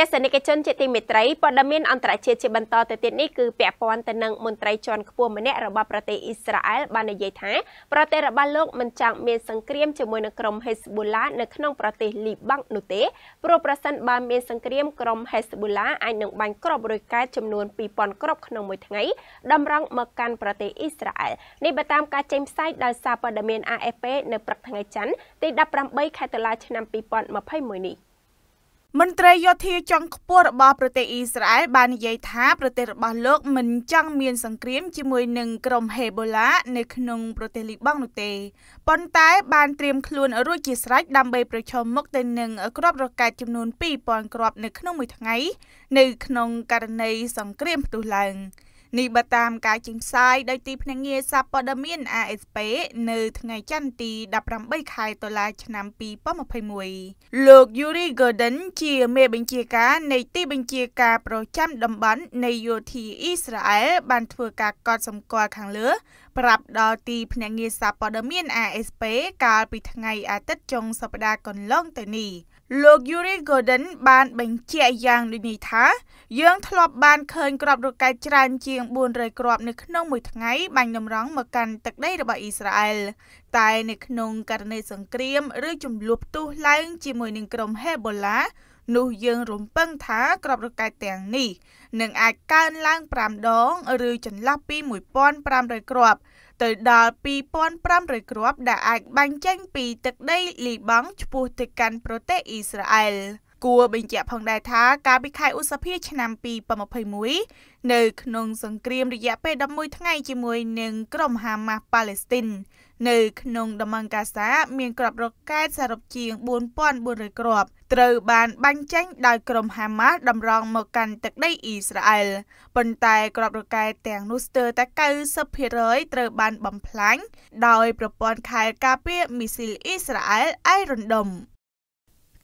ទស្សនិកជនជាទីមេត្រីព័ត៌មានអន្តរជាតិជាបន្តទៅទៀតនេះគឺពាក់ព័ន្ធទៅនឹងមន្ត្រីជាន់ខ្ពស់ម្នាក់របស់ប្រទេសអ៊ីស្រាអែលបាននិយាយថាប្រទេសរបស់លោកមិនចង់មានសង្គ្រាមជាមួយនឹងក្រុម Hezbollah នៅក្នុងប្រទេសលីបាំងនោះទេព្រោះប្រសិនបើមានសង្គ្រាមក្រុម Hezbollah អាចនឹងបាញ់គ្រាប់រុយកែតចំនួន2000គ្រាប់ក្នុងមួយថ្ងៃតម្រង់មកកាន់ប្រទេសអ៊ីស្រាអែលនេះបើតាមការចេញផ្សាយដោយសារព័ត៌មាន AFP នៅព្រឹកថ្ងៃច័ន្ទទី18ខែតុលាឆ្នាំ2021នេះមន្ត្រីយោធាចុងខ្ពស់របស់ប្រទេសអ៊ីស្រាអែលបាននិយាយថាប្រទេសរបស់លោកមិនចង់មានសង្គ្រាមជាមួយនឹងក្រុមហេបូឡានៅក្នុងប្រទេសលីបង់នោះទេប៉ុន្តែបានត្រៀមខ្លួនរួចជាស្រេចដើម្បីប្រឈមមុខទៅនឹងគ្រាប់រ៉ុកែតចំនួន2000គ្រាប់នៅក្នុងមួយថ្ងៃនៅក្នុងករណីសង្គ្រាមផ្ទុះឡើង។នេះបើតាមការចេញផ្សាយដោយទីភ្នាក់ងារសារព័ត៌មាន AFP នៅថ្ងៃច័ន្ទទី18ខែតុលាឆ្នាំ2021លោក Yuri Gordon ជាមេបញ្ជាការនៃទីបញ្ជាការប្រចាំតំបន់នៃយោធាអ៊ីស្រាអែលបានធ្វើការកត់សម្គាល់ខាងលើ ប្រាប់ដល់ទីភ្នាក់ងារសារព័ត៌មាន AFP កាលពីថ្ងៃអាទិត្យចុងសប្តាហ៍កន្លងទៅនេះលោក Yuri Gordon បានបញ្ជាក់យ៉ាងដូចនេះថាយើងធ្លាប់បានឃើញក្របរកែកច្រើនជាង400គ្រាប់នៅក្នុងមួយថ្ងៃ បាញ់តម្រង់មកកាន់ទឹកដីរបស់អ៊ីស្រាអែលតែនៅក្នុង ករណីសង្គ្រាម ឬចំនួនផ្ទុះឡើង ជាមួយនឹងក្រុមហេបូឡា នោះយើងរំពឹងថាក្របរកែកទាំងនេះនឹងអាចកើនឡើង5ដង ឬ ចន្លោះពី1500គ្រាប់ ទៅដល់2500គ្រាប់ដែលអាចបាញ់ចេញពីទឹកដីលីបង់ឆ្ពោះទៅកាន់ប្រទេសអ៊ីស្រាអែល។គួរបញ្ជាក់ផងដែរថាកាលពីខែឧសភា ឆ្នាំ2021នៅក្នុងសង្គ្រាមរយៈពេល11ថ្ងៃ ជាមួយនឹងក្រុមហាម៉ាស់ប៉ាឡេស្ទីននៅក្នុងតំបន់កាហ្សា មានគ្រាប់រ៉ុកកែតសរុបជាង4400គ្រាប់ត្រូវបានបាញ់ចេញដោយក្រុមហាម៉ាស់តម្រង់មកកាន់ទឹកដីអ៊ីស្រាអែលប៉ុន្តែគ្រាប់រ៉ុកកែតទាំងនោះស្ទើរតែ90%ត្រូវបានបំផ្លាញដោយប្រព័ន្ធខែលការពារមីស៊ីលអ៊ីស្រាអែលអៃរ៉ុនដុំ